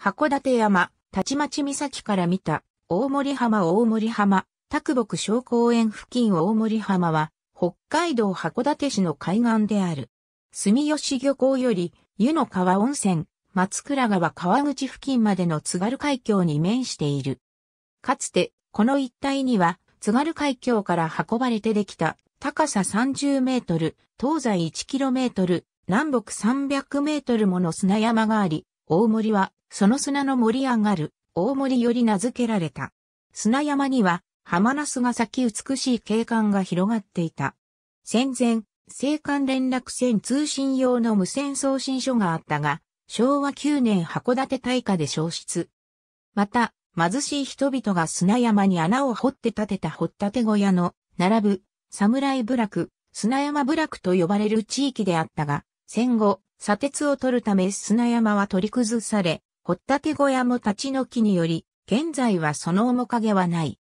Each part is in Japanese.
函館山、立町岬から見た、大森浜大森浜、卓木小公園付近大森浜は、北海道函館市の海岸である。住吉漁港より、湯の川温泉、松倉川川口付近までの津軽海峡に面している。かつて、この一帯には、津軽海峡から運ばれてできた、高さ30メートル、東西1キロメートル、南北300メートルもの砂山があり、大森は、その砂の盛り上がる、大森より名付けられた。砂山には、浜ナスが咲き美しい景観が広がっていた。戦前、青函連絡船通信用の無線送信所があったが、昭和9年函館大火で消失。また、貧しい人々が砂山に穴を掘って建てた掘って小屋の、並ぶ、侍部落、砂山部落と呼ばれる地域であったが、戦後、砂鉄を取るため砂山は取り崩され、掘った立小屋も立ち退きにより、現在はその面影はない。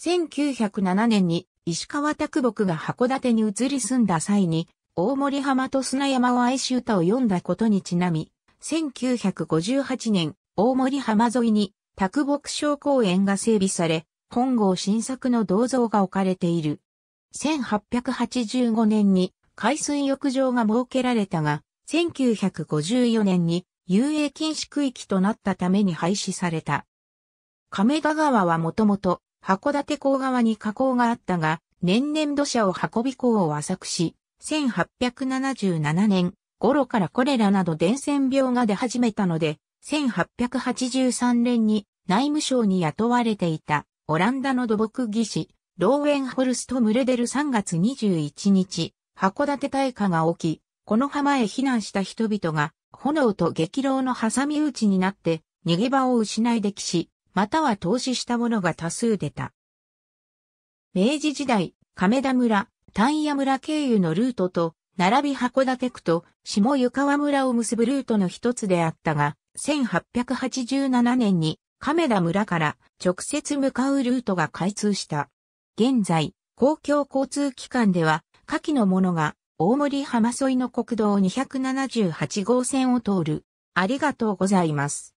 1907年に石川拓木が函館に移り住んだ際に、大森浜と砂山を愛し歌を読んだことにちなみ、1958年、大森浜沿いに、拓木小公園が整備され、本郷新作の銅像が置かれている。1885年に海水浴場が設けられたが、1954年に遊泳禁止区域となったために廃止された。亀田川はもともと函館港側に河口があったが、年々土砂を運び港を浅くし、1877年頃からコレラなど伝染病が出始めたので、1883年に内務省に雇われていたオランダの土木技師、ローウェンホルスト・ムレデル3月21日、函館大火が起き、この浜へ避難した人々が、炎と激浪の挟み撃ちになって、逃げ場を失い歴史、または投資した者が多数出た。明治時代、亀田村、丹谷村経由のルートと、並び函館区と下湯川村を結ぶルートの一つであったが、1887年に亀田村から直接向かうルートが開通した。現在、公共交通機関では、下記のものが大森浜沿いの国道278号線を通る。ありがとうございます。